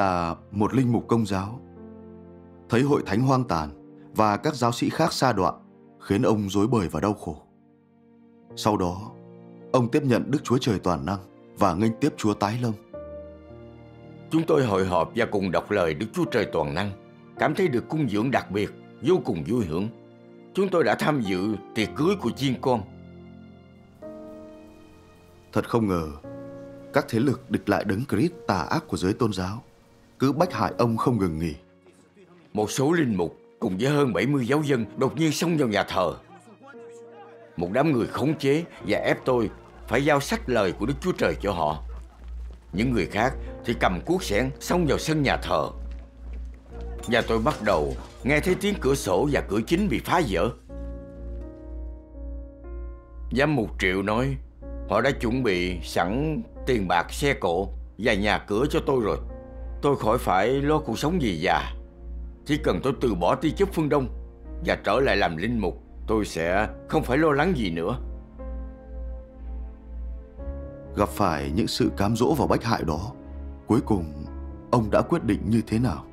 là một linh mục công giáo. Thấy hội thánh hoang tàn và các giáo sĩ khác xa đoạn khiến ông rối bời và đau khổ. Sau đó, ông tiếp nhận Đức Chúa Trời Toàn Năng và nghênh tiếp Chúa Tái Lâm. Chúng tôi hội họp và cùng đọc lời Đức Chúa Trời Toàn Năng, cảm thấy được cung dưỡng đặc biệt, vô cùng vui hưởng. Chúng tôi đã tham dự tiệc cưới của chiên con. Thật không ngờ, các thế lực địch lại đấng Christ tà ác của giới tôn giáo cứ bách hại ông không ngừng nghỉ. Một số linh mục cùng với hơn 70 giáo dân đột nhiên xông vào nhà thờ. Một đám người khống chế và ép tôi phải giao sách lời của Đức Chúa Trời cho họ. Những người khác thì cầm cuốc xẻng xông vào sân nhà thờ. và tôi bắt đầu nghe thấy tiếng cửa sổ và cửa chính bị phá vỡ. Giám mục Triệu nói họ đã chuẩn bị sẵn tiền bạc xe cộ và nhà cửa cho tôi rồi. Tôi khỏi phải lo cuộc sống gì già Chỉ cần tôi từ bỏ ti chấp phương Đông Và trở lại làm linh mục Tôi sẽ không phải lo lắng gì nữa Gặp phải những sự cám dỗ và bách hại đó Cuối cùng Ông đã quyết định như thế nào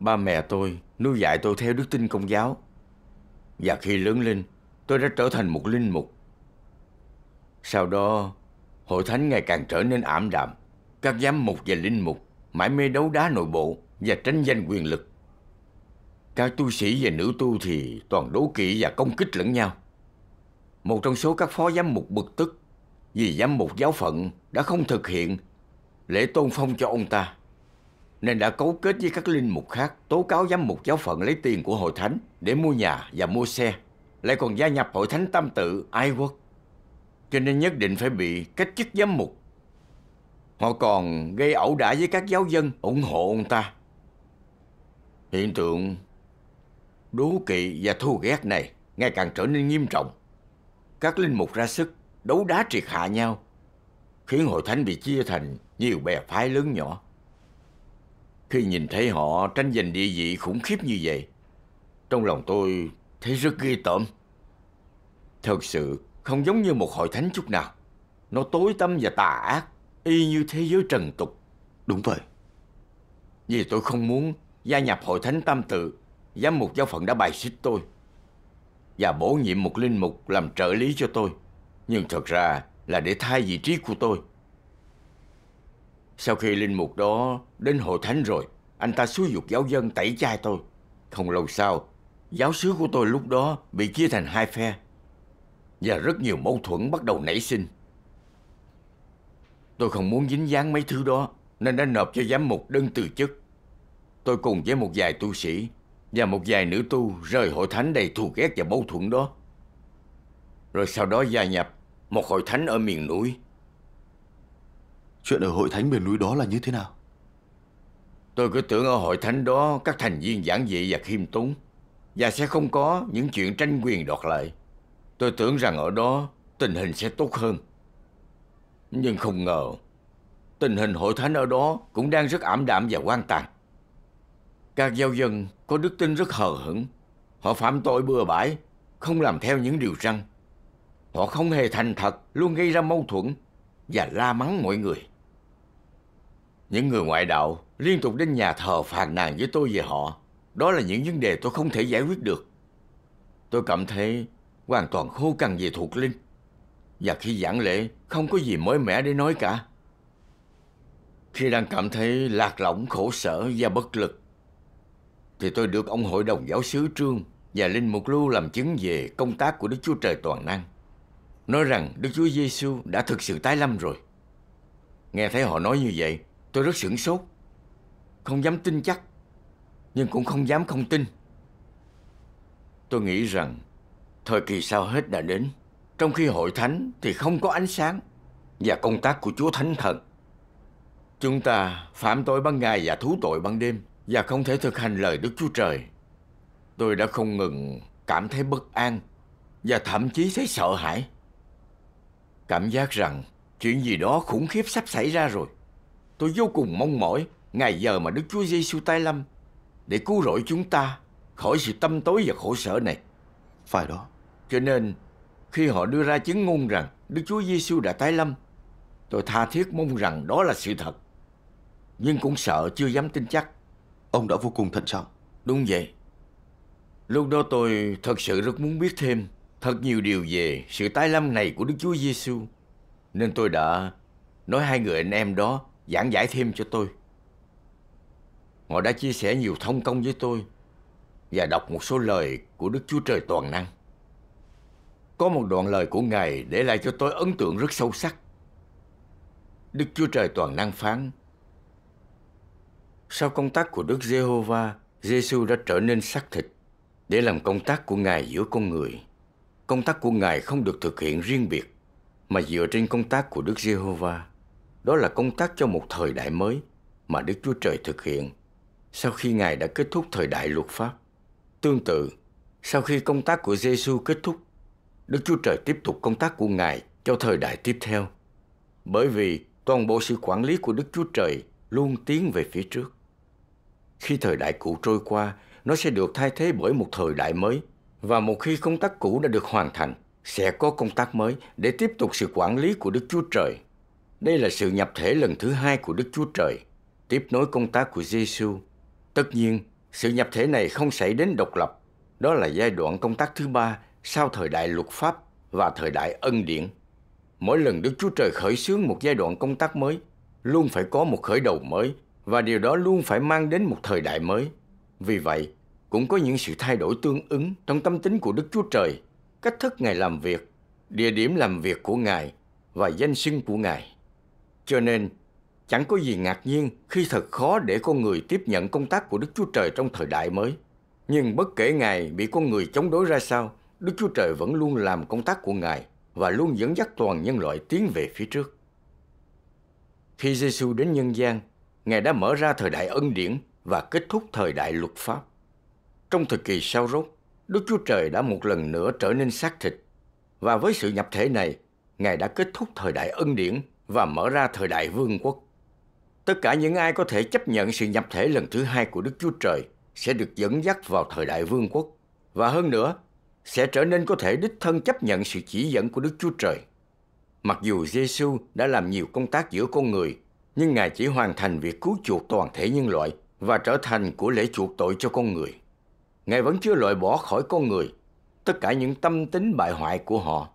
Ba mẹ tôi nuôi dạy tôi theo đức tin công giáo Và khi lớn lên Tôi đã trở thành một linh mục sau đó, hội thánh ngày càng trở nên ảm đạm. Các giám mục và linh mục mãi mê đấu đá nội bộ và tranh giành quyền lực. Các tu sĩ và nữ tu thì toàn đố kỵ và công kích lẫn nhau. Một trong số các phó giám mục bực tức vì giám mục giáo phận đã không thực hiện lễ tôn phong cho ông ta nên đã cấu kết với các linh mục khác tố cáo giám mục giáo phận lấy tiền của hội thánh để mua nhà và mua xe lại còn gia nhập hội thánh tam tự ai quốc cho nên nhất định phải bị cách chức giám mục. Họ còn gây ẩu đả với các giáo dân ủng hộ ông ta. Hiện tượng đố kỵ và thù ghét này ngày càng trở nên nghiêm trọng. Các linh mục ra sức đấu đá triệt hạ nhau, khiến hội thánh bị chia thành nhiều bè phái lớn nhỏ. Khi nhìn thấy họ tranh giành địa vị khủng khiếp như vậy, trong lòng tôi thấy rất ghê tởm. Thật sự không giống như một hội thánh chút nào Nó tối tâm và tà ác Y như thế giới trần tục Đúng vậy Vì tôi không muốn gia nhập hội thánh tam tự Giám mục giáo phận đã bài xích tôi Và bổ nhiệm một linh mục làm trợ lý cho tôi Nhưng thật ra là để thay vị trí của tôi Sau khi linh mục đó đến hội thánh rồi Anh ta xúi dục giáo dân tẩy chay tôi Không lâu sau Giáo sứ của tôi lúc đó bị chia thành hai phe và rất nhiều mâu thuẫn bắt đầu nảy sinh Tôi không muốn dính dáng mấy thứ đó Nên đã nộp cho giám mục đơn từ chức Tôi cùng với một vài tu sĩ Và một vài nữ tu rời hội thánh đầy thù ghét và mâu thuẫn đó Rồi sau đó gia nhập một hội thánh ở miền núi Chuyện ở hội thánh miền núi đó là như thế nào? Tôi cứ tưởng ở hội thánh đó các thành viên giản dị và khiêm tốn Và sẽ không có những chuyện tranh quyền đoạt lợi Tôi tưởng rằng ở đó tình hình sẽ tốt hơn. Nhưng không ngờ, tình hình hội thánh ở đó cũng đang rất ảm đạm và quan tàn. Các giáo dân có đức tin rất hờ hững. Họ phạm tội bừa bãi, không làm theo những điều răn. Họ không hề thành thật, luôn gây ra mâu thuẫn và la mắng mọi người. Những người ngoại đạo liên tục đến nhà thờ phàn nàn với tôi về họ. Đó là những vấn đề tôi không thể giải quyết được. Tôi cảm thấy hoàn toàn khô cằn về thuộc linh. Và khi giảng lễ, không có gì mới mẻ để nói cả. Khi đang cảm thấy lạc lõng, khổ sở và bất lực, thì tôi được ông hội đồng giáo sứ Trương và Linh Mục Lưu làm chứng về công tác của Đức Chúa Trời Toàn Năng. Nói rằng Đức Chúa Giêsu đã thực sự tái lâm rồi. Nghe thấy họ nói như vậy, tôi rất sửng sốt. Không dám tin chắc, nhưng cũng không dám không tin. Tôi nghĩ rằng Thời kỳ sau hết đã đến Trong khi hội thánh thì không có ánh sáng Và công tác của Chúa Thánh Thần Chúng ta phạm tội ban ngày và thú tội ban đêm Và không thể thực hành lời Đức Chúa Trời Tôi đã không ngừng cảm thấy bất an Và thậm chí thấy sợ hãi Cảm giác rằng chuyện gì đó khủng khiếp sắp xảy ra rồi Tôi vô cùng mong mỏi ngày giờ mà Đức Chúa Giêsu tay lâm để cứu rỗi chúng ta khỏi sự tâm tối và khổ sở này. Phải đó. Cho nên khi họ đưa ra chứng ngôn rằng Đức Chúa Giêsu đã tái lâm, tôi tha thiết mong rằng đó là sự thật. Nhưng cũng sợ chưa dám tin chắc. Ông đã vô cùng thận trọng. Đúng vậy. Lúc đó tôi thật sự rất muốn biết thêm thật nhiều điều về sự tái lâm này của Đức Chúa Giêsu nên tôi đã nói hai người anh em đó giảng giải thêm cho tôi. Họ đã chia sẻ nhiều thông công với tôi và đọc một số lời của Đức Chúa Trời toàn năng. Có một đoạn lời của Ngài để lại cho tôi ấn tượng rất sâu sắc. Đức Chúa Trời toàn năng phán. Sau công tác của Đức Giê-hô-va, Giê-xu đã trở nên xác thịt để làm công tác của Ngài giữa con người. Công tác của Ngài không được thực hiện riêng biệt, mà dựa trên công tác của Đức Giê-hô-va. Đó là công tác cho một thời đại mới mà Đức Chúa Trời thực hiện sau khi Ngài đã kết thúc thời đại luật pháp. Tương tự, sau khi công tác của giê Giêsu kết thúc, Đức Chúa Trời tiếp tục công tác của Ngài cho thời đại tiếp theo. Bởi vì toàn bộ sự quản lý của Đức Chúa Trời luôn tiến về phía trước. Khi thời đại cũ trôi qua, nó sẽ được thay thế bởi một thời đại mới. Và một khi công tác cũ đã được hoàn thành, sẽ có công tác mới để tiếp tục sự quản lý của Đức Chúa Trời. Đây là sự nhập thể lần thứ hai của Đức Chúa Trời, tiếp nối công tác của Giêsu. Tất nhiên, sự nhập thể này không xảy đến độc lập. Đó là giai đoạn công tác thứ ba sau thời đại luật pháp và thời đại ân điển, mỗi lần Đức Chúa Trời khởi xướng một giai đoạn công tác mới, luôn phải có một khởi đầu mới và điều đó luôn phải mang đến một thời đại mới. Vì vậy, cũng có những sự thay đổi tương ứng trong tâm tính của Đức Chúa Trời, cách thức Ngài làm việc, địa điểm làm việc của Ngài và danh xưng của Ngài. Cho nên, chẳng có gì ngạc nhiên khi thật khó để con người tiếp nhận công tác của Đức Chúa Trời trong thời đại mới. Nhưng bất kể Ngài bị con người chống đối ra sao, Đức Chúa Trời vẫn luôn làm công tác của Ngài và luôn dẫn dắt toàn nhân loại tiến về phía trước. Khi Giêsu đến nhân gian, Ngài đã mở ra thời đại ân điển và kết thúc thời đại luật pháp. Trong thời kỳ sau rốt, Đức Chúa Trời đã một lần nữa trở nên xác thịt và với sự nhập thể này, Ngài đã kết thúc thời đại ân điển và mở ra thời đại vương quốc. Tất cả những ai có thể chấp nhận sự nhập thể lần thứ hai của Đức Chúa Trời sẽ được dẫn dắt vào thời đại vương quốc. Và hơn nữa, sẽ trở nên có thể đích thân chấp nhận sự chỉ dẫn của Đức Chúa Trời. Mặc dù Giêsu đã làm nhiều công tác giữa con người, nhưng Ngài chỉ hoàn thành việc cứu chuộc toàn thể nhân loại và trở thành của lễ chuộc tội cho con người. Ngài vẫn chưa loại bỏ khỏi con người tất cả những tâm tính bại hoại của họ.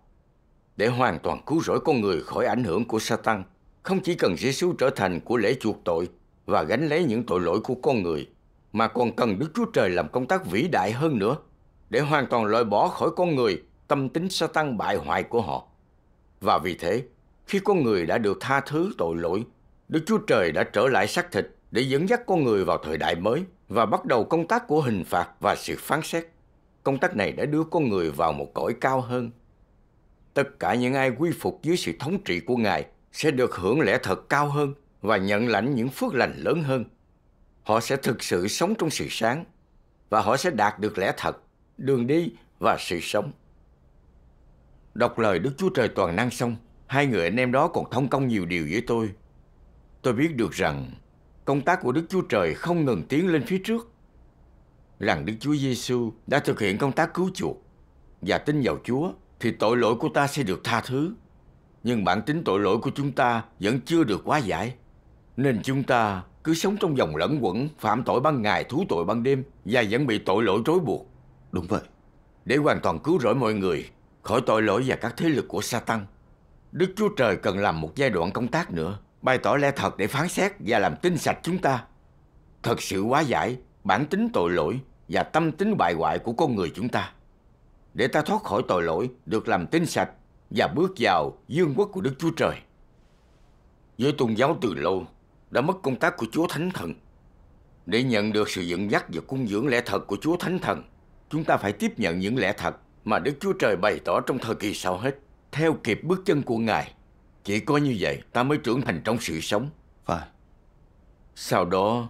Để hoàn toàn cứu rỗi con người khỏi ảnh hưởng của Satan, không chỉ cần Giêsu trở thành của lễ chuộc tội và gánh lấy những tội lỗi của con người, mà còn cần Đức Chúa Trời làm công tác vĩ đại hơn nữa – để hoàn toàn loại bỏ khỏi con người tâm tính sa tăng bại hoại của họ. Và vì thế, khi con người đã được tha thứ tội lỗi, Đức Chúa Trời đã trở lại xác thịt để dẫn dắt con người vào thời đại mới và bắt đầu công tác của hình phạt và sự phán xét. Công tác này đã đưa con người vào một cõi cao hơn. Tất cả những ai quy phục dưới sự thống trị của Ngài sẽ được hưởng lẽ thật cao hơn và nhận lãnh những phước lành lớn hơn. Họ sẽ thực sự sống trong sự sáng và họ sẽ đạt được lẽ thật đường đi và sự sống. Đọc lời Đức Chúa Trời toàn năng xong, hai người anh em đó còn thông công nhiều điều với tôi. Tôi biết được rằng công tác của Đức Chúa Trời không ngừng tiến lên phía trước. Rằng Đức Chúa Giêsu đã thực hiện công tác cứu chuộc và tin vào Chúa thì tội lỗi của ta sẽ được tha thứ. Nhưng bản tính tội lỗi của chúng ta vẫn chưa được quá giải. Nên chúng ta cứ sống trong vòng lẫn quẩn, phạm tội ban ngày, thú tội ban đêm và vẫn bị tội lỗi trói buộc. Đúng vậy Để hoàn toàn cứu rỗi mọi người Khỏi tội lỗi và các thế lực của Satan Đức Chúa Trời cần làm một giai đoạn công tác nữa Bày tỏ lẽ thật để phán xét và làm tinh sạch chúng ta Thật sự quá giải bản tính tội lỗi Và tâm tính bại hoại của con người chúng ta Để ta thoát khỏi tội lỗi Được làm tinh sạch Và bước vào dương quốc của Đức Chúa Trời Với tôn giáo từ lâu Đã mất công tác của Chúa Thánh Thần Để nhận được sự dẫn dắt và cung dưỡng lẽ thật của Chúa Thánh Thần chúng ta phải tiếp nhận những lẽ thật mà Đức Chúa Trời bày tỏ trong thời kỳ sau hết, theo kịp bước chân của Ngài. Chỉ có như vậy ta mới trưởng thành trong sự sống. Phải. Sau đó,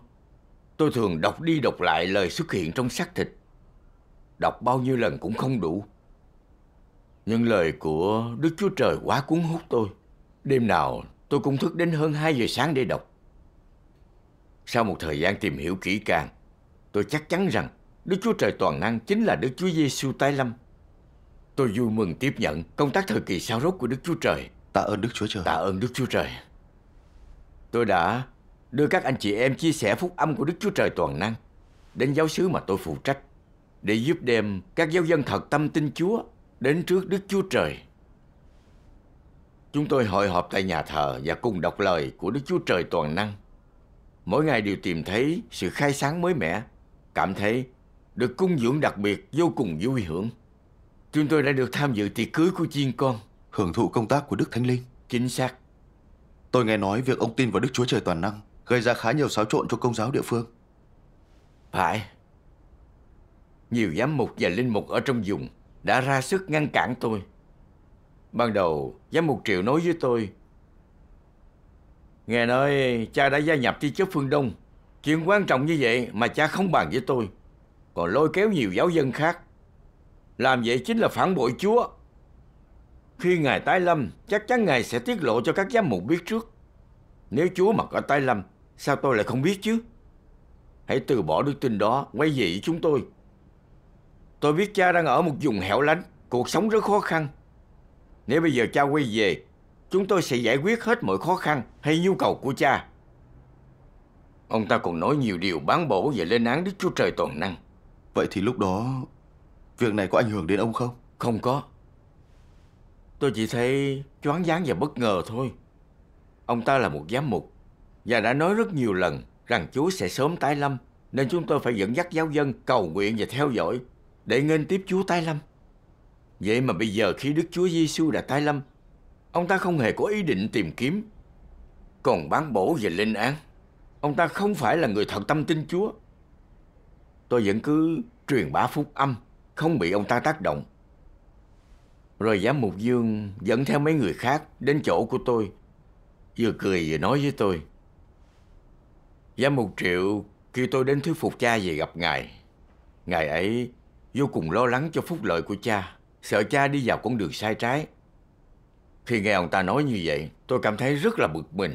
tôi thường đọc đi đọc lại lời xuất hiện trong xác thịt. Đọc bao nhiêu lần cũng không đủ. Nhưng lời của Đức Chúa Trời quá cuốn hút tôi. Đêm nào tôi cũng thức đến hơn 2 giờ sáng để đọc. Sau một thời gian tìm hiểu kỹ càng, tôi chắc chắn rằng Đức Chúa Trời toàn năng chính là Đức Chúa Giêsu tái lâm. Tôi vui mừng tiếp nhận công tác thời kỳ sao rốt của Đức Chúa Trời. Tạ ơn Đức Chúa Trời. Tạ ơn Đức Chúa Trời. Tôi đã đưa các anh chị em chia sẻ phúc âm của Đức Chúa Trời toàn năng đến giáo xứ mà tôi phụ trách để giúp đem các giáo dân thật tâm tin Chúa đến trước Đức Chúa Trời. Chúng tôi hội họp tại nhà thờ và cùng đọc lời của Đức Chúa Trời toàn năng. Mỗi ngày đều tìm thấy sự khai sáng mới mẻ, cảm thấy được cung dưỡng đặc biệt vô cùng vui hưởng Chúng tôi đã được tham dự tiệc cưới của chiên con Hưởng thụ công tác của Đức Thánh Linh Chính xác Tôi nghe nói việc ông tin vào Đức Chúa Trời Toàn Năng Gây ra khá nhiều xáo trộn cho công giáo địa phương Phải Nhiều giám mục và linh mục ở trong vùng Đã ra sức ngăn cản tôi Ban đầu giám mục Triệu nói với tôi Nghe nói cha đã gia nhập tia chớp phương Đông Chuyện quan trọng như vậy mà cha không bàn với tôi còn lôi kéo nhiều giáo dân khác. Làm vậy chính là phản bội Chúa. Khi Ngài tái lâm, chắc chắn Ngài sẽ tiết lộ cho các giám mục biết trước. Nếu Chúa mà có tái lâm, sao tôi lại không biết chứ? Hãy từ bỏ đức tin đó, quay về với chúng tôi. Tôi biết cha đang ở một vùng hẻo lánh, cuộc sống rất khó khăn. Nếu bây giờ cha quay về, chúng tôi sẽ giải quyết hết mọi khó khăn hay nhu cầu của cha. Ông ta còn nói nhiều điều bán bổ và lên án Đức Chúa Trời toàn năng. Vậy thì lúc đó Việc này có ảnh hưởng đến ông không? Không có Tôi chỉ thấy choáng váng và bất ngờ thôi Ông ta là một giám mục Và đã nói rất nhiều lần Rằng Chúa sẽ sớm tái lâm Nên chúng tôi phải dẫn dắt giáo dân cầu nguyện và theo dõi Để nghênh tiếp Chúa tái lâm Vậy mà bây giờ khi Đức Chúa Giêsu đã tái lâm Ông ta không hề có ý định tìm kiếm Còn bán bổ về linh án Ông ta không phải là người thật tâm tin Chúa tôi vẫn cứ truyền bá phúc âm, không bị ông ta tác động. Rồi giám mục Dương dẫn theo mấy người khác đến chỗ của tôi, vừa cười vừa nói với tôi. Giám mục Triệu kêu tôi đến thuyết phục cha về gặp ngài. Ngài ấy vô cùng lo lắng cho phúc lợi của cha, sợ cha đi vào con đường sai trái. Khi nghe ông ta nói như vậy, tôi cảm thấy rất là bực mình.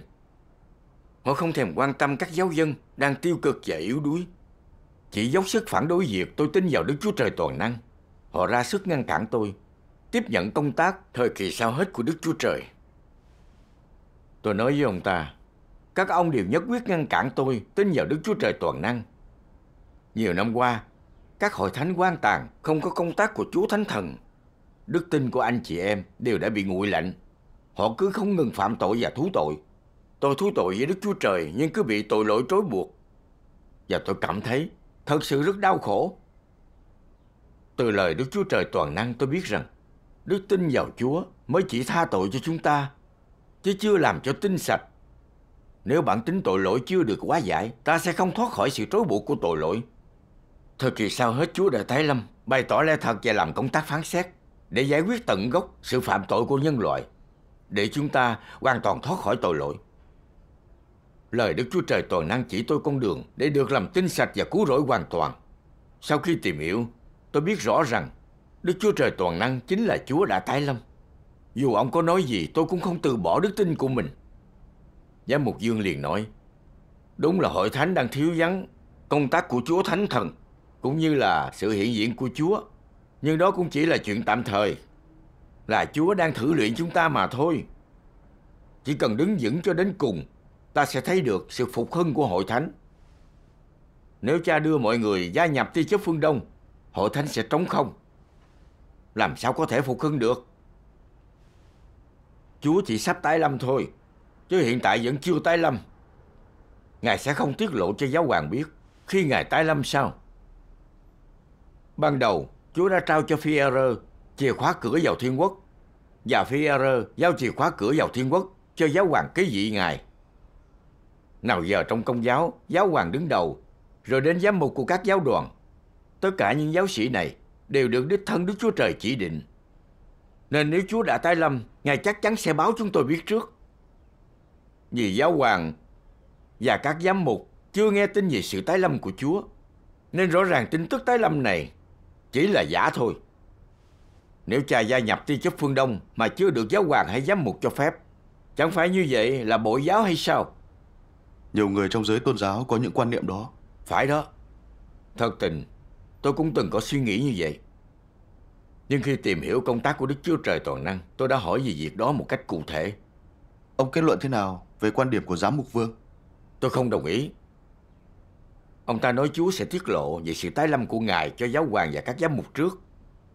Họ không thèm quan tâm các giáo dân đang tiêu cực và yếu đuối chỉ dốc sức phản đối việc tôi tin vào Đức Chúa Trời toàn năng. Họ ra sức ngăn cản tôi, tiếp nhận công tác thời kỳ sau hết của Đức Chúa Trời. Tôi nói với ông ta, các ông đều nhất quyết ngăn cản tôi tin vào Đức Chúa Trời toàn năng. Nhiều năm qua, các hội thánh quan tàn không có công tác của Chúa Thánh Thần. Đức tin của anh chị em đều đã bị nguội lạnh. Họ cứ không ngừng phạm tội và thú tội. Tôi thú tội với Đức Chúa Trời nhưng cứ bị tội lỗi trói buộc. Và tôi cảm thấy thật sự rất đau khổ. Từ lời Đức Chúa Trời Toàn Năng tôi biết rằng, Đức tin vào Chúa mới chỉ tha tội cho chúng ta, chứ chưa làm cho tinh sạch. Nếu bản tính tội lỗi chưa được quá giải, ta sẽ không thoát khỏi sự trói buộc của tội lỗi. Thời kỳ sau hết Chúa đã Thái Lâm bày tỏ lẽ thật và làm công tác phán xét để giải quyết tận gốc sự phạm tội của nhân loại, để chúng ta hoàn toàn thoát khỏi tội lỗi. Lời Đức Chúa Trời toàn năng chỉ tôi con đường để được làm tinh sạch và cứu rỗi hoàn toàn. Sau khi tìm hiểu, tôi biết rõ rằng Đức Chúa Trời toàn năng chính là Chúa đã tái lâm. Dù ông có nói gì, tôi cũng không từ bỏ đức tin của mình. Giám mục Dương liền nói, đúng là hội thánh đang thiếu vắng công tác của Chúa Thánh Thần, cũng như là sự hiện diện của Chúa. Nhưng đó cũng chỉ là chuyện tạm thời, là Chúa đang thử luyện chúng ta mà thôi. Chỉ cần đứng vững cho đến cùng ta sẽ thấy được sự phục hưng của hội thánh. Nếu cha đưa mọi người gia nhập thi chấp phương Đông, hội thánh sẽ trống không. Làm sao có thể phục hưng được? Chúa chỉ sắp tái lâm thôi, chứ hiện tại vẫn chưa tái lâm. Ngài sẽ không tiết lộ cho giáo hoàng biết khi Ngài tái lâm sao. Ban đầu, Chúa đã trao cho phi chìa khóa cửa vào thiên quốc và phi giao chìa khóa cửa vào thiên quốc cho giáo hoàng cái dị Ngài. Nào giờ trong công giáo, giáo hoàng đứng đầu, rồi đến giám mục của các giáo đoàn. Tất cả những giáo sĩ này đều được đích thân Đức Chúa Trời chỉ định. Nên nếu Chúa đã tái lâm, Ngài chắc chắn sẽ báo chúng tôi biết trước. Vì giáo hoàng và các giám mục chưa nghe tin về sự tái lâm của Chúa, nên rõ ràng tin tức tái lâm này chỉ là giả thôi. Nếu cha gia nhập ti chấp phương Đông mà chưa được giáo hoàng hay giám mục cho phép, chẳng phải như vậy là bộ giáo hay sao? Nhiều người trong giới tôn giáo có những quan niệm đó Phải đó Thật tình tôi cũng từng có suy nghĩ như vậy Nhưng khi tìm hiểu công tác của Đức Chúa Trời Toàn Năng Tôi đã hỏi về việc đó một cách cụ thể Ông kết luận thế nào về quan điểm của giám mục vương Tôi không đồng ý Ông ta nói Chúa sẽ tiết lộ về sự tái lâm của Ngài cho giáo hoàng và các giám mục trước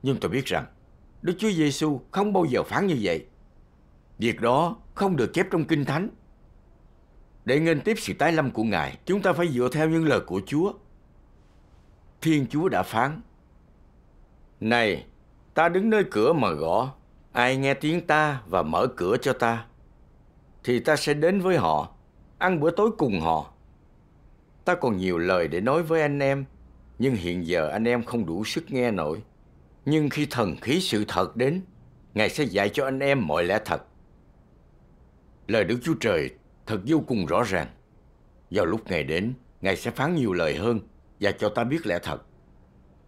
Nhưng tôi biết rằng Đức Chúa Giêsu không bao giờ phán như vậy Việc đó không được chép trong Kinh Thánh để nghênh tiếp sự tái lâm của Ngài, chúng ta phải dựa theo những lời của Chúa. Thiên Chúa đã phán. Này, ta đứng nơi cửa mà gõ. Ai nghe tiếng ta và mở cửa cho ta, thì ta sẽ đến với họ, ăn bữa tối cùng họ. Ta còn nhiều lời để nói với anh em, nhưng hiện giờ anh em không đủ sức nghe nổi. Nhưng khi thần khí sự thật đến, Ngài sẽ dạy cho anh em mọi lẽ thật. Lời Đức Chúa Trời thật vô cùng rõ ràng. Vào lúc Ngài đến, Ngài sẽ phán nhiều lời hơn và cho ta biết lẽ thật.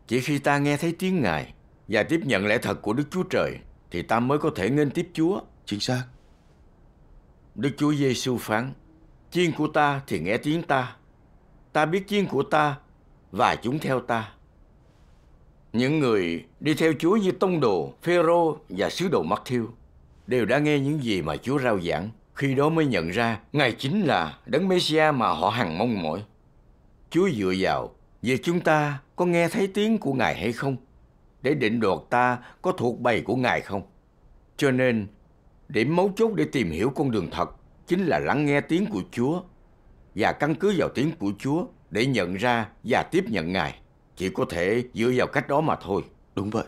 Chỉ khi ta nghe thấy tiếng Ngài và tiếp nhận lẽ thật của Đức Chúa Trời thì ta mới có thể nghênh tiếp Chúa. Chính xác. Đức Chúa Giêsu phán: "Chiên của ta thì nghe tiếng ta. Ta biết chiên của ta và chúng theo ta." Những người đi theo Chúa như tông đồ, Phêrô và sứ đồ Matthew đều đã nghe những gì mà Chúa rao giảng khi đó mới nhận ra Ngài chính là đấng Messiah mà họ hằng mong mỏi. Chúa dựa vào về chúng ta có nghe thấy tiếng của Ngài hay không? Để định đoạt ta có thuộc bầy của Ngài không? Cho nên, điểm mấu chốt để tìm hiểu con đường thật chính là lắng nghe tiếng của Chúa và căn cứ vào tiếng của Chúa để nhận ra và tiếp nhận Ngài. Chỉ có thể dựa vào cách đó mà thôi. Đúng vậy.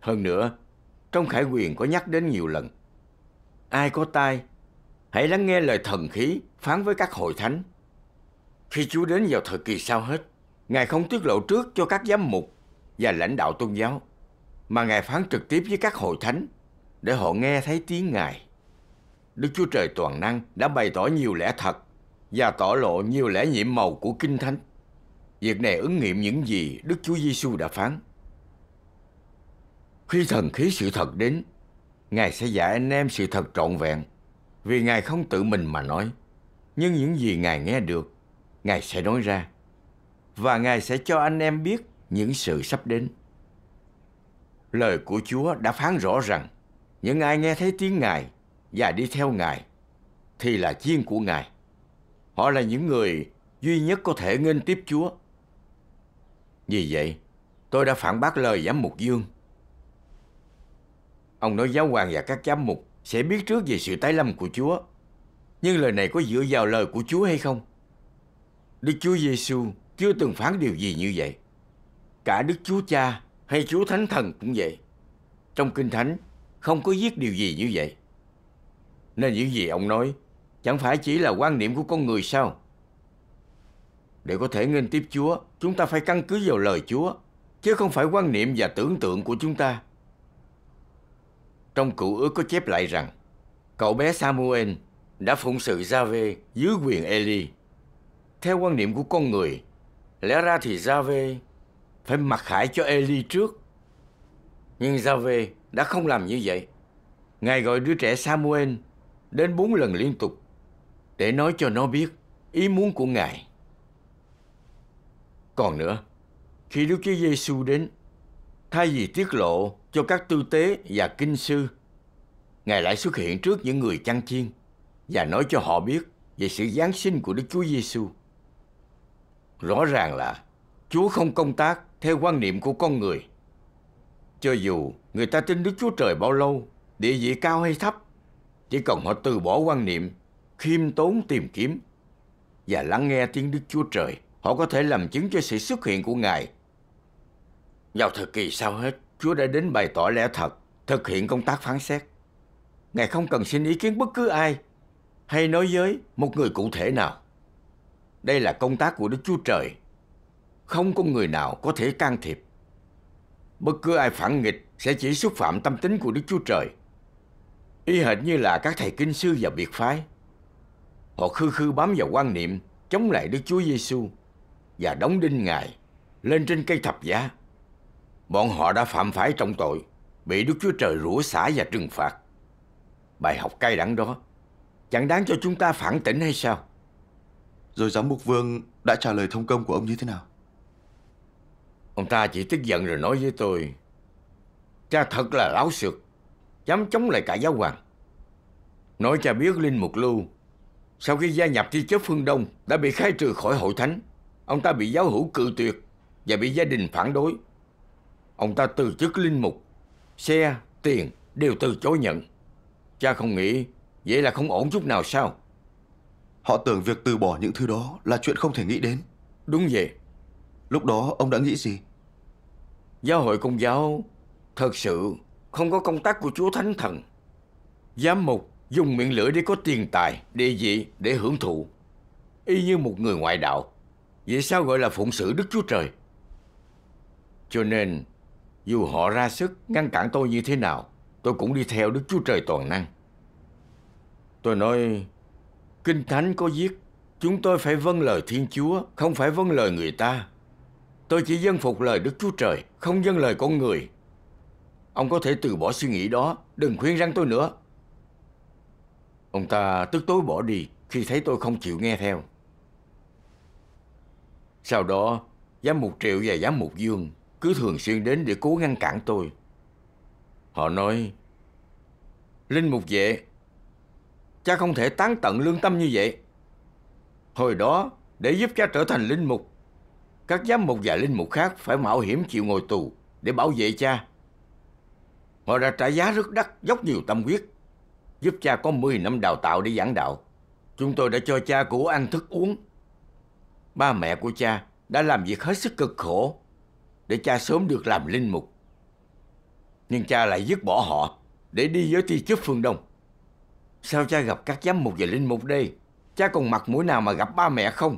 Hơn nữa, trong Khải Quyền có nhắc đến nhiều lần. Ai có tai Hãy lắng nghe lời thần khí phán với các hội thánh. Khi Chúa đến vào thời kỳ sau hết, Ngài không tiết lộ trước cho các giám mục và lãnh đạo tôn giáo, mà Ngài phán trực tiếp với các hội thánh để họ nghe thấy tiếng Ngài. Đức Chúa Trời toàn năng đã bày tỏ nhiều lẽ thật và tỏ lộ nhiều lẽ nhiệm màu của Kinh Thánh. Việc này ứng nghiệm những gì Đức Chúa Giêsu đã phán. Khi thần khí sự thật đến, Ngài sẽ dạy anh em sự thật trọn vẹn vì Ngài không tự mình mà nói Nhưng những gì Ngài nghe được Ngài sẽ nói ra Và Ngài sẽ cho anh em biết những sự sắp đến Lời của Chúa đã phán rõ rằng Những ai nghe thấy tiếng Ngài Và đi theo Ngài Thì là chiên của Ngài Họ là những người duy nhất có thể nghênh tiếp Chúa Vì vậy tôi đã phản bác lời giám mục Dương Ông nói giáo hoàng và các giám mục sẽ biết trước về sự tái lâm của Chúa. Nhưng lời này có dựa vào lời của Chúa hay không? Đức Chúa Giêsu chưa từng phán điều gì như vậy. Cả Đức Chúa Cha hay Chúa Thánh Thần cũng vậy. Trong Kinh Thánh không có viết điều gì như vậy. Nên những gì ông nói chẳng phải chỉ là quan niệm của con người sao? Để có thể nghênh tiếp Chúa, chúng ta phải căn cứ vào lời Chúa, chứ không phải quan niệm và tưởng tượng của chúng ta. Trong cựu ước có chép lại rằng cậu bé Samuel đã phụng sự Gia-vê dưới quyền Eli. Theo quan niệm của con người, lẽ ra thì Gia-vê phải mặc khải cho Eli trước. Nhưng Gia-vê đã không làm như vậy. Ngài gọi đứa trẻ Samuel đến bốn lần liên tục để nói cho nó biết ý muốn của Ngài. Còn nữa, khi Đức Chúa Giêsu đến, thay vì tiết lộ cho các tư tế và kinh sư. Ngài lại xuất hiện trước những người chăn chiên và nói cho họ biết về sự Giáng sinh của Đức Chúa Giêsu. Rõ ràng là Chúa không công tác theo quan niệm của con người. Cho dù người ta tin Đức Chúa Trời bao lâu, địa vị cao hay thấp, chỉ cần họ từ bỏ quan niệm, khiêm tốn tìm kiếm và lắng nghe tiếng Đức Chúa Trời, họ có thể làm chứng cho sự xuất hiện của Ngài. Vào thời kỳ sau hết, Chúa đã đến bày tỏ lẽ thật, thực hiện công tác phán xét. Ngài không cần xin ý kiến bất cứ ai hay nói với một người cụ thể nào. Đây là công tác của Đức Chúa Trời. Không có người nào có thể can thiệp. Bất cứ ai phản nghịch sẽ chỉ xúc phạm tâm tính của Đức Chúa Trời. Y hệt như là các thầy kinh sư và biệt phái. Họ khư khư bám vào quan niệm chống lại Đức Chúa Giêsu và đóng đinh Ngài lên trên cây thập giá. Bọn họ đã phạm phải trọng tội, bị Đức Chúa Trời rủa xả và trừng phạt. Bài học cay đắng đó, chẳng đáng cho chúng ta phản tỉnh hay sao? Rồi giám mục Vương đã trả lời thông công của ông như thế nào? Ông ta chỉ tức giận rồi nói với tôi, cha thật là láo xược, dám chống lại cả giáo hoàng. Nói cha biết Linh Mục Lưu Sau khi gia nhập thi chấp phương Đông Đã bị khai trừ khỏi hội thánh Ông ta bị giáo hữu cự tuyệt Và bị gia đình phản đối Ông ta từ chức linh mục Xe, tiền đều từ chối nhận Cha không nghĩ Vậy là không ổn chút nào sao Họ tưởng việc từ bỏ những thứ đó Là chuyện không thể nghĩ đến Đúng vậy Lúc đó ông đã nghĩ gì Giáo hội công giáo Thật sự không có công tác của Chúa Thánh Thần Giám mục dùng miệng lưỡi để có tiền tài Địa vị để hưởng thụ Y như một người ngoại đạo Vậy sao gọi là phụng sự Đức Chúa Trời Cho nên dù họ ra sức ngăn cản tôi như thế nào Tôi cũng đi theo Đức Chúa Trời toàn năng Tôi nói Kinh Thánh có viết Chúng tôi phải vâng lời Thiên Chúa Không phải vâng lời người ta Tôi chỉ dân phục lời Đức Chúa Trời Không dân lời con người Ông có thể từ bỏ suy nghĩ đó Đừng khuyên răng tôi nữa Ông ta tức tối bỏ đi Khi thấy tôi không chịu nghe theo Sau đó Giám mục Triệu và giám mục Dương cứ thường xuyên đến để cố ngăn cản tôi họ nói linh mục vệ cha không thể tán tận lương tâm như vậy hồi đó để giúp cha trở thành linh mục các giám mục và linh mục khác phải mạo hiểm chịu ngồi tù để bảo vệ cha họ đã trả giá rất đắt dốc nhiều tâm huyết giúp cha có 10 năm đào tạo để giảng đạo chúng tôi đã cho cha của ăn thức uống ba mẹ của cha đã làm việc hết sức cực khổ để cha sớm được làm linh mục. Nhưng cha lại dứt bỏ họ để đi với thi chức phương Đông. Sao cha gặp các giám mục và linh mục đây? Cha còn mặt mũi nào mà gặp ba mẹ không?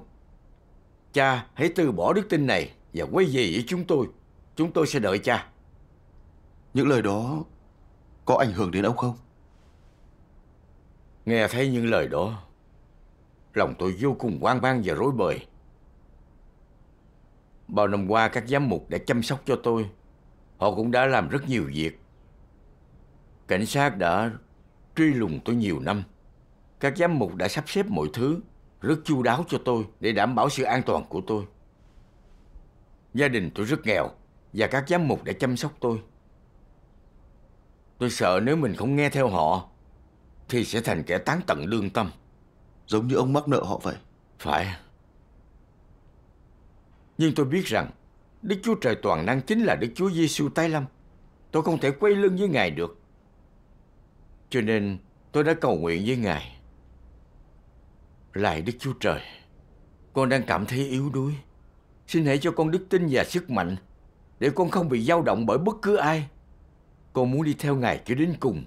Cha hãy từ bỏ đức tin này và quay về với chúng tôi. Chúng tôi sẽ đợi cha. Những lời đó có ảnh hưởng đến ông không? Nghe thấy những lời đó, lòng tôi vô cùng hoang mang và rối bời. Bao năm qua các giám mục đã chăm sóc cho tôi Họ cũng đã làm rất nhiều việc Cảnh sát đã truy lùng tôi nhiều năm Các giám mục đã sắp xếp mọi thứ Rất chu đáo cho tôi Để đảm bảo sự an toàn của tôi Gia đình tôi rất nghèo Và các giám mục đã chăm sóc tôi Tôi sợ nếu mình không nghe theo họ Thì sẽ thành kẻ tán tận lương tâm Giống như ông mắc nợ họ vậy Phải nhưng tôi biết rằng Đức Chúa Trời toàn năng chính là Đức Chúa Giêsu tây lâm. Tôi không thể quay lưng với Ngài được. Cho nên tôi đã cầu nguyện với Ngài. Lại Đức Chúa Trời, con đang cảm thấy yếu đuối. Xin hãy cho con đức tin và sức mạnh để con không bị dao động bởi bất cứ ai. Con muốn đi theo Ngài cho đến cùng.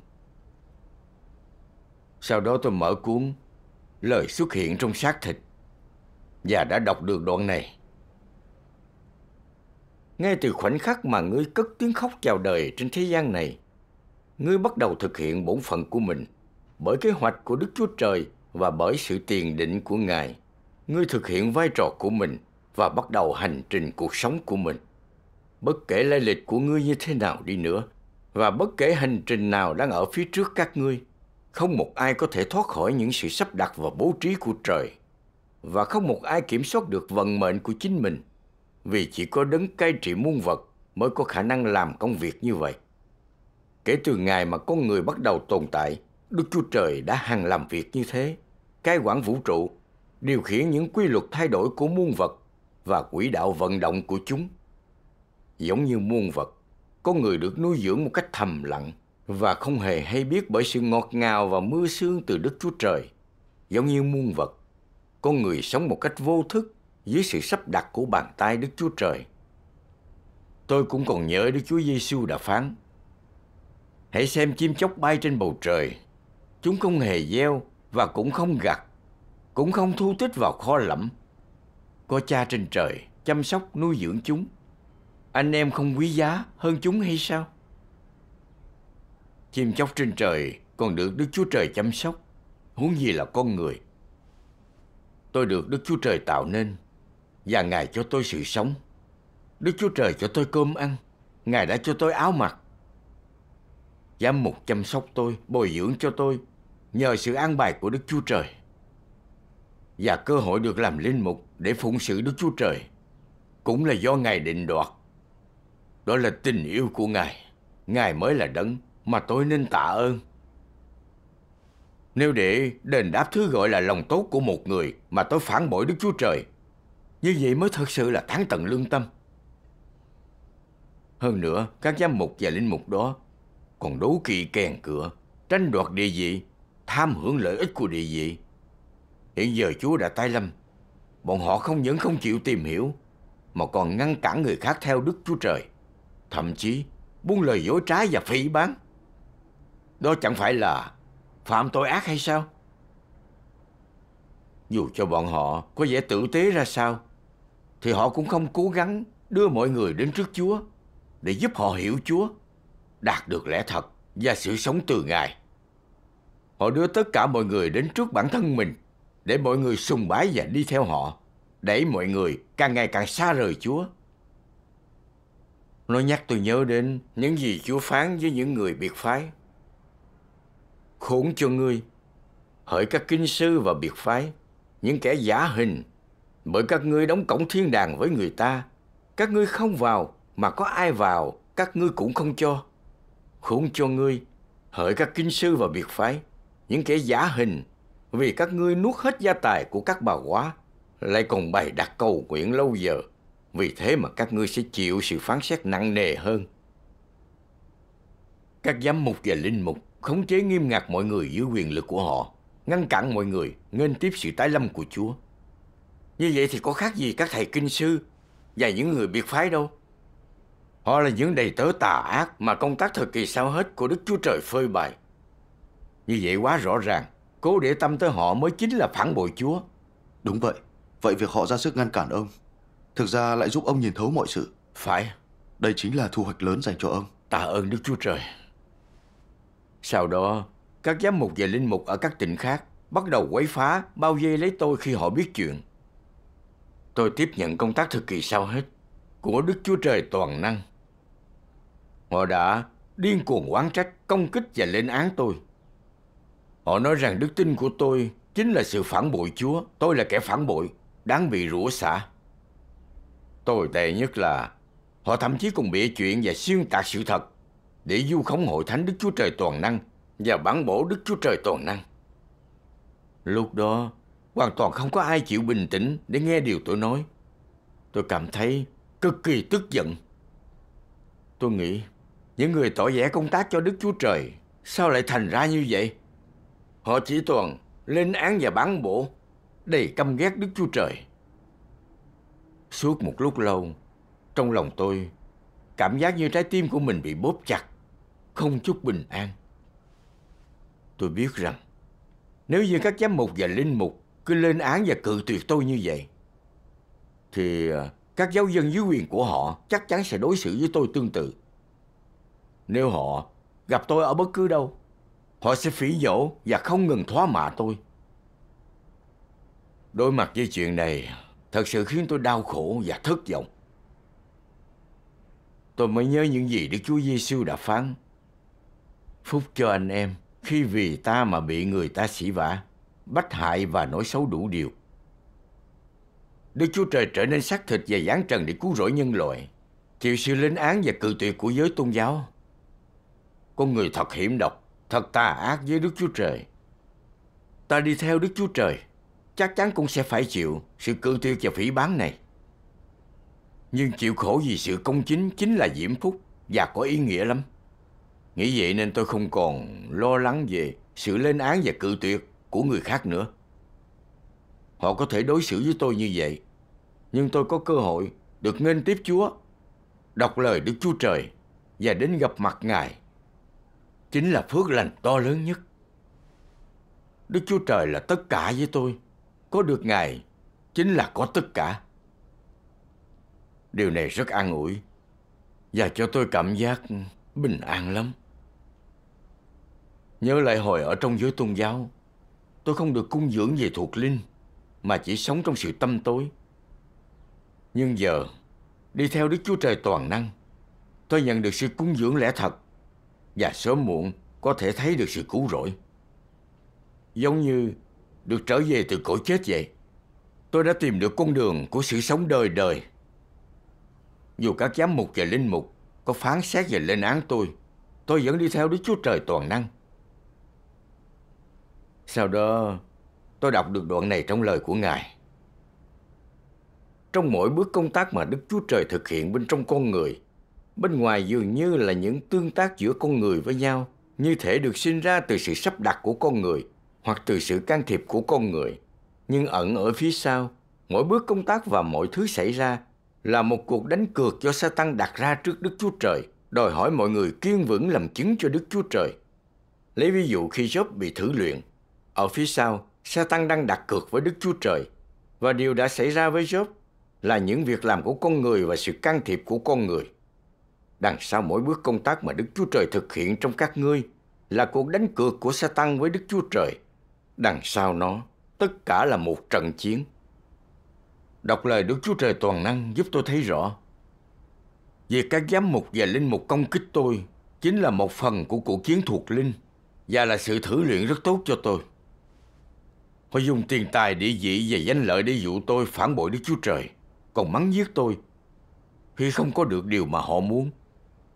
Sau đó tôi mở cuốn Lời xuất hiện trong xác thịt và đã đọc được đoạn này. Ngay từ khoảnh khắc mà ngươi cất tiếng khóc chào đời trên thế gian này, ngươi bắt đầu thực hiện bổn phận của mình bởi kế hoạch của Đức Chúa Trời và bởi sự tiền định của Ngài. Ngươi thực hiện vai trò của mình và bắt đầu hành trình cuộc sống của mình. Bất kể lai lịch của ngươi như thế nào đi nữa, và bất kể hành trình nào đang ở phía trước các ngươi, không một ai có thể thoát khỏi những sự sắp đặt và bố trí của trời. Và không một ai kiểm soát được vận mệnh của chính mình vì chỉ có đấng cai trị muôn vật mới có khả năng làm công việc như vậy. Kể từ ngày mà con người bắt đầu tồn tại, Đức Chúa Trời đã hằng làm việc như thế, cai quản vũ trụ, điều khiển những quy luật thay đổi của muôn vật và quỹ đạo vận động của chúng. Giống như muôn vật, con người được nuôi dưỡng một cách thầm lặng và không hề hay biết bởi sự ngọt ngào và mưa sương từ Đức Chúa Trời. Giống như muôn vật, con người sống một cách vô thức dưới sự sắp đặt của bàn tay Đức Chúa Trời. Tôi cũng còn nhớ Đức Chúa Giêsu đã phán: Hãy xem chim chóc bay trên bầu trời, chúng không hề gieo và cũng không gặt, cũng không thu tích vào kho lẫm. Có cha trên trời chăm sóc nuôi dưỡng chúng. Anh em không quý giá hơn chúng hay sao? Chim chóc trên trời còn được Đức Chúa Trời chăm sóc, huống gì là con người. Tôi được Đức Chúa Trời tạo nên và Ngài cho tôi sự sống Đức Chúa Trời cho tôi cơm ăn Ngài đã cho tôi áo mặc Giám mục chăm sóc tôi Bồi dưỡng cho tôi Nhờ sự an bài của Đức Chúa Trời Và cơ hội được làm linh mục Để phụng sự Đức Chúa Trời Cũng là do Ngài định đoạt Đó là tình yêu của Ngài Ngài mới là đấng Mà tôi nên tạ ơn nếu để đền đáp thứ gọi là lòng tốt của một người mà tôi phản bội Đức Chúa Trời như vậy mới thật sự là thắng tận lương tâm Hơn nữa các giám mục và linh mục đó Còn đấu kỳ kèn cửa Tranh đoạt địa vị Tham hưởng lợi ích của địa vị Hiện giờ chúa đã tái lâm Bọn họ không những không chịu tìm hiểu Mà còn ngăn cản người khác theo Đức Chúa Trời Thậm chí buông lời dối trá và phỉ bán Đó chẳng phải là phạm tội ác hay sao? Dù cho bọn họ có vẻ tử tế ra sao thì họ cũng không cố gắng đưa mọi người đến trước Chúa để giúp họ hiểu Chúa, đạt được lẽ thật và sự sống từ Ngài. Họ đưa tất cả mọi người đến trước bản thân mình để mọi người sùng bái và đi theo họ, đẩy mọi người càng ngày càng xa rời Chúa. Nó nhắc tôi nhớ đến những gì Chúa phán với những người biệt phái. Khốn cho ngươi, hỡi các kinh sư và biệt phái, những kẻ giả hình bởi các ngươi đóng cổng thiên đàng với người ta Các ngươi không vào Mà có ai vào Các ngươi cũng không cho Khốn cho ngươi Hỡi các kinh sư và biệt phái Những kẻ giả hình Vì các ngươi nuốt hết gia tài của các bà quá Lại còn bày đặt cầu nguyện lâu giờ Vì thế mà các ngươi sẽ chịu sự phán xét nặng nề hơn Các giám mục và linh mục khống chế nghiêm ngặt mọi người dưới quyền lực của họ Ngăn cản mọi người nghênh tiếp sự tái lâm của Chúa như vậy thì có khác gì các thầy kinh sư và những người biệt phái đâu. Họ là những đầy tớ tà ác mà công tác thời kỳ sau hết của Đức Chúa Trời phơi bày. Như vậy quá rõ ràng, cố để tâm tới họ mới chính là phản bội Chúa. Đúng vậy, vậy việc họ ra sức ngăn cản ông, thực ra lại giúp ông nhìn thấu mọi sự. Phải. Đây chính là thu hoạch lớn dành cho ông. Tạ ơn Đức Chúa Trời. Sau đó, các giám mục và linh mục ở các tỉnh khác bắt đầu quấy phá, bao vây lấy tôi khi họ biết chuyện. Tôi tiếp nhận công tác thực kỳ sau hết của Đức Chúa Trời toàn năng. Họ đã điên cuồng oán trách, công kích và lên án tôi. Họ nói rằng đức tin của tôi chính là sự phản bội Chúa. Tôi là kẻ phản bội, đáng bị rủa xả. Tồi tệ nhất là họ thậm chí còn bịa chuyện và xuyên tạc sự thật để du khống hội thánh Đức Chúa Trời toàn năng và bản bổ Đức Chúa Trời toàn năng. Lúc đó, hoàn toàn không có ai chịu bình tĩnh để nghe điều tôi nói. Tôi cảm thấy cực kỳ tức giận. Tôi nghĩ những người tỏ vẻ công tác cho Đức Chúa Trời sao lại thành ra như vậy? Họ chỉ toàn lên án và bán bổ, đầy căm ghét Đức Chúa Trời. Suốt một lúc lâu, trong lòng tôi cảm giác như trái tim của mình bị bóp chặt, không chút bình an. Tôi biết rằng nếu như các giám mục và linh mục cứ lên án và cự tuyệt tôi như vậy thì à, các giáo dân dưới quyền của họ chắc chắn sẽ đối xử với tôi tương tự. Nếu họ gặp tôi ở bất cứ đâu, họ sẽ phỉ dỗ và không ngừng thoá mạ tôi. Đối mặt với chuyện này thật sự khiến tôi đau khổ và thất vọng. Tôi mới nhớ những gì Đức Chúa Giêsu đã phán. Phúc cho anh em khi vì ta mà bị người ta sỉ vả bách hại và nỗi xấu đủ điều. Đức Chúa Trời trở nên xác thịt và giáng trần để cứu rỗi nhân loại, chịu sự lên án và cự tuyệt của giới tôn giáo. Con người thật hiểm độc, thật tà ác với Đức Chúa Trời. Ta đi theo Đức Chúa Trời, chắc chắn cũng sẽ phải chịu sự cự tuyệt và phỉ bán này. Nhưng chịu khổ vì sự công chính chính là diễm phúc và có ý nghĩa lắm. Nghĩ vậy nên tôi không còn lo lắng về sự lên án và cự tuyệt của người khác nữa Họ có thể đối xử với tôi như vậy Nhưng tôi có cơ hội được nghênh tiếp Chúa Đọc lời Đức Chúa Trời Và đến gặp mặt Ngài Chính là phước lành to lớn nhất Đức Chúa Trời là tất cả với tôi Có được Ngài Chính là có tất cả Điều này rất an ủi Và cho tôi cảm giác bình an lắm Nhớ lại hồi ở trong giới tôn giáo Tôi không được cung dưỡng về thuộc linh Mà chỉ sống trong sự tâm tối Nhưng giờ Đi theo Đức Chúa Trời toàn năng Tôi nhận được sự cung dưỡng lẽ thật Và sớm muộn Có thể thấy được sự cứu rỗi Giống như Được trở về từ cõi chết vậy Tôi đã tìm được con đường Của sự sống đời đời Dù các giám mục và linh mục Có phán xét về lên án tôi Tôi vẫn đi theo Đức Chúa Trời toàn năng sau đó tôi đọc được đoạn này trong lời của Ngài Trong mỗi bước công tác mà Đức Chúa Trời thực hiện bên trong con người Bên ngoài dường như là những tương tác giữa con người với nhau Như thể được sinh ra từ sự sắp đặt của con người Hoặc từ sự can thiệp của con người Nhưng ẩn ở phía sau Mỗi bước công tác và mọi thứ xảy ra là một cuộc đánh cược do Satan đặt ra trước Đức Chúa Trời, đòi hỏi mọi người kiên vững làm chứng cho Đức Chúa Trời. Lấy ví dụ khi Job bị thử luyện, ở phía sau, Satan đang đặt cược với Đức Chúa Trời. Và điều đã xảy ra với Job là những việc làm của con người và sự can thiệp của con người. Đằng sau mỗi bước công tác mà Đức Chúa Trời thực hiện trong các ngươi là cuộc đánh cược của Satan với Đức Chúa Trời. Đằng sau nó, tất cả là một trận chiến. Đọc lời Đức Chúa Trời toàn năng giúp tôi thấy rõ. Việc các giám mục và linh mục công kích tôi chính là một phần của cuộc chiến thuộc linh và là sự thử luyện rất tốt cho tôi. Họ dùng tiền tài địa vị và danh lợi để dụ tôi phản bội Đức Chúa Trời Còn mắng giết tôi Khi không có được điều mà họ muốn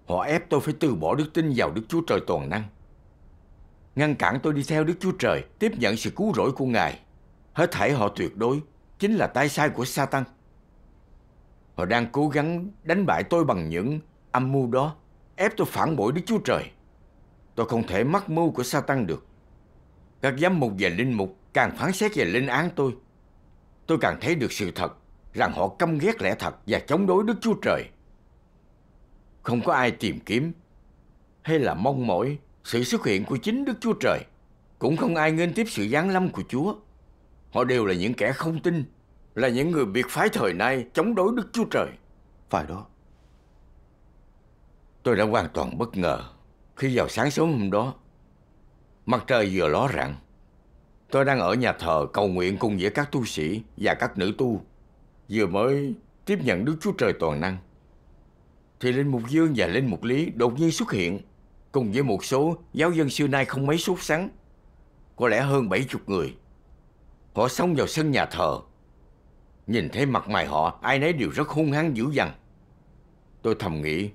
Họ ép tôi phải từ bỏ đức tin vào Đức Chúa Trời toàn năng Ngăn cản tôi đi theo Đức Chúa Trời Tiếp nhận sự cứu rỗi của Ngài Hết thảy họ tuyệt đối Chính là tay sai của Satan Họ đang cố gắng đánh bại tôi bằng những âm mưu đó Ép tôi phản bội Đức Chúa Trời Tôi không thể mắc mưu của Satan được Các giám mục và linh mục Càng phán xét về linh án tôi Tôi càng thấy được sự thật Rằng họ căm ghét lẽ thật Và chống đối Đức Chúa Trời Không có ai tìm kiếm Hay là mong mỏi Sự xuất hiện của chính Đức Chúa Trời Cũng không ai nghênh tiếp sự giáng lâm của Chúa Họ đều là những kẻ không tin Là những người biệt phái thời nay Chống đối Đức Chúa Trời Phải đó Tôi đã hoàn toàn bất ngờ Khi vào sáng sớm hôm đó Mặt trời vừa ló rạng Tôi đang ở nhà thờ cầu nguyện cùng với các tu sĩ và các nữ tu Vừa mới tiếp nhận Đức Chúa Trời Toàn Năng Thì Linh Mục Dương và Linh Mục Lý đột nhiên xuất hiện Cùng với một số giáo dân xưa nay không mấy sốt sắng Có lẽ hơn 70 người Họ xông vào sân nhà thờ Nhìn thấy mặt mày họ ai nấy đều rất hung hăng dữ dằn Tôi thầm nghĩ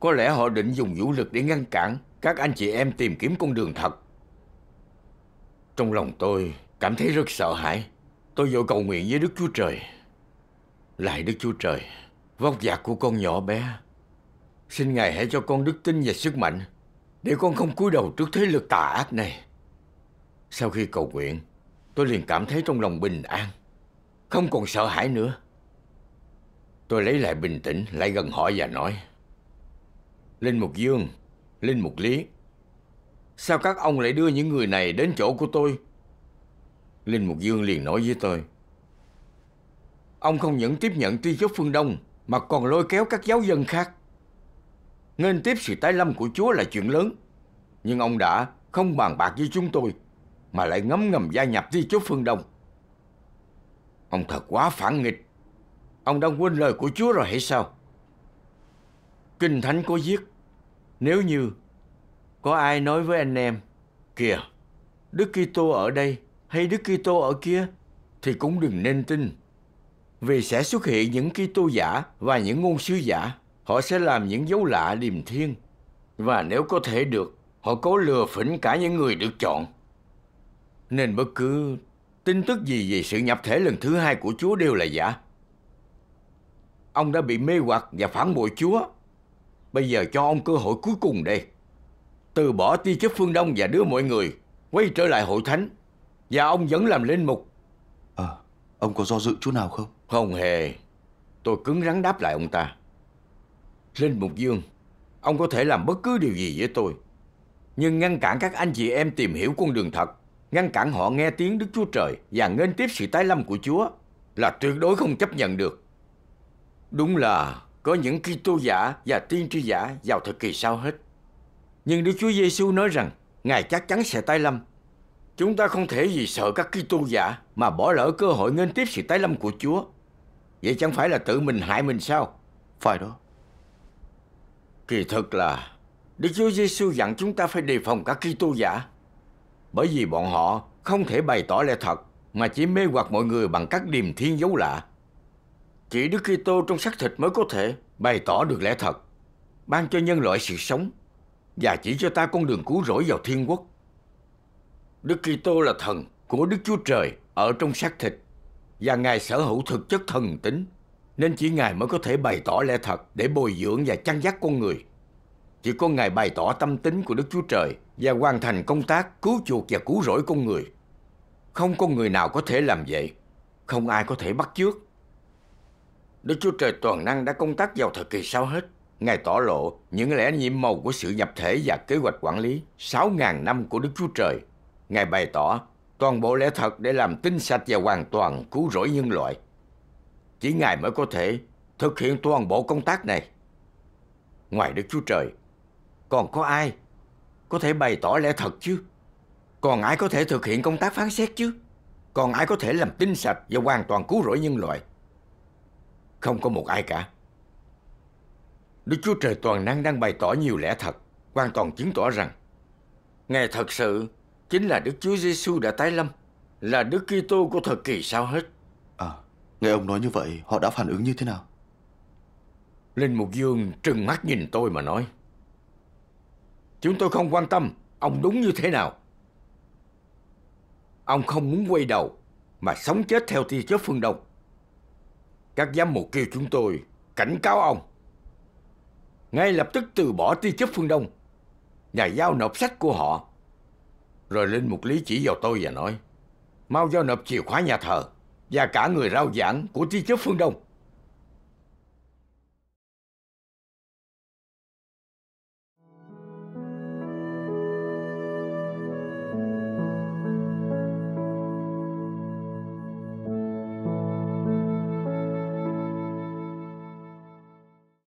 Có lẽ họ định dùng vũ lực để ngăn cản Các anh chị em tìm kiếm con đường thật trong lòng tôi cảm thấy rất sợ hãi Tôi vội cầu nguyện với Đức Chúa Trời Lại Đức Chúa Trời Vóc dạc của con nhỏ bé Xin Ngài hãy cho con đức tin và sức mạnh Để con không cúi đầu trước thế lực tà ác này Sau khi cầu nguyện Tôi liền cảm thấy trong lòng bình an Không còn sợ hãi nữa Tôi lấy lại bình tĩnh Lại gần hỏi và nói Linh Mục Dương Linh Mục Lý Sao các ông lại đưa những người này đến chỗ của tôi? Linh Mục Dương liền nói với tôi. Ông không những tiếp nhận tri chốt phương Đông mà còn lôi kéo các giáo dân khác. Nên tiếp sự tái lâm của Chúa là chuyện lớn. Nhưng ông đã không bàn bạc với chúng tôi mà lại ngấm ngầm gia nhập tri chốt phương Đông. Ông thật quá phản nghịch. Ông đã quên lời của Chúa rồi hay sao? Kinh Thánh có viết nếu như có ai nói với anh em kìa Đức Kitô ở đây hay Đức Kitô ở kia thì cũng đừng nên tin vì sẽ xuất hiện những Kitô giả và những ngôn sứ giả họ sẽ làm những dấu lạ điềm thiên và nếu có thể được họ cố lừa phỉnh cả những người được chọn nên bất cứ tin tức gì về sự nhập thể lần thứ hai của Chúa đều là giả ông đã bị mê hoặc và phản bội Chúa bây giờ cho ông cơ hội cuối cùng đây từ bỏ ti chức phương Đông và đưa mọi người quay trở lại hội thánh và ông vẫn làm linh mục à, Ông có do dự chỗ nào không? Không hề Tôi cứng rắn đáp lại ông ta Linh Mục Dương Ông có thể làm bất cứ điều gì với tôi Nhưng ngăn cản các anh chị em tìm hiểu con đường thật Ngăn cản họ nghe tiếng Đức Chúa Trời Và nghênh tiếp sự tái lâm của Chúa Là tuyệt đối không chấp nhận được Đúng là có những Kitô giả và tiên tri giả vào thời kỳ sau hết nhưng Đức Chúa Giêsu nói rằng Ngài chắc chắn sẽ tái lâm. Chúng ta không thể vì sợ các Kitô giả mà bỏ lỡ cơ hội nghênh tiếp sự tái lâm của Chúa. Vậy chẳng phải là tự mình hại mình sao? Phải đó. Kỳ thực là Đức Chúa Giêsu dặn chúng ta phải đề phòng các Kitô giả, bởi vì bọn họ không thể bày tỏ lẽ thật mà chỉ mê hoặc mọi người bằng các điềm thiên dấu lạ. Chỉ Đức Kitô trong xác thịt mới có thể bày tỏ được lẽ thật, ban cho nhân loại sự sống và chỉ cho ta con đường cứu rỗi vào thiên quốc. Đức Kitô là thần của Đức Chúa Trời ở trong xác thịt và Ngài sở hữu thực chất thần tính nên chỉ Ngài mới có thể bày tỏ lẽ thật để bồi dưỡng và chăn dắt con người. Chỉ có Ngài bày tỏ tâm tính của Đức Chúa Trời và hoàn thành công tác cứu chuộc và cứu rỗi con người. Không có người nào có thể làm vậy, không ai có thể bắt chước. Đức Chúa Trời toàn năng đã công tác vào thời kỳ sau hết. Ngài tỏ lộ những lẽ nhiệm màu của sự nhập thể và kế hoạch quản lý 6.000 năm của Đức Chúa Trời. Ngài bày tỏ toàn bộ lẽ thật để làm tinh sạch và hoàn toàn cứu rỗi nhân loại. Chỉ Ngài mới có thể thực hiện toàn bộ công tác này. Ngoài Đức Chúa Trời, còn có ai có thể bày tỏ lẽ thật chứ? Còn ai có thể thực hiện công tác phán xét chứ? Còn ai có thể làm tinh sạch và hoàn toàn cứu rỗi nhân loại? Không có một ai cả. Đức Chúa Trời toàn năng đang bày tỏ nhiều lẽ thật, hoàn toàn chứng tỏ rằng Ngài thật sự chính là Đức Chúa Giêsu đã tái lâm, là Đức Kitô của thời kỳ sau hết. À, nghe ông nói như vậy, họ đã phản ứng như thế nào? Linh Mục Dương trừng mắt nhìn tôi mà nói. Chúng tôi không quan tâm ông đúng như thế nào. Ông không muốn quay đầu mà sống chết theo tia chớp phương Đông. Các giám mục kêu chúng tôi cảnh cáo ông ngay lập tức từ bỏ ti chức phương Đông, và giao nộp sách của họ. Rồi Linh Mục Lý chỉ vào tôi và nói, mau giao nộp chìa khóa nhà thờ và cả người rao giảng của ti chức phương Đông.